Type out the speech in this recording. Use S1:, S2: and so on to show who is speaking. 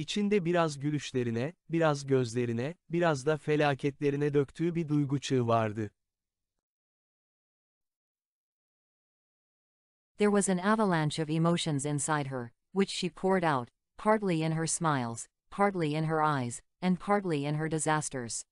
S1: İçinde biraz gülüşlerine, biraz gözlerine, biraz da felaketlerine döktüğü bir duygu çığı vardı.
S2: There was an avalanche of emotions inside her, which she poured out, partly in her smiles, partly in her eyes, and partly in her disasters.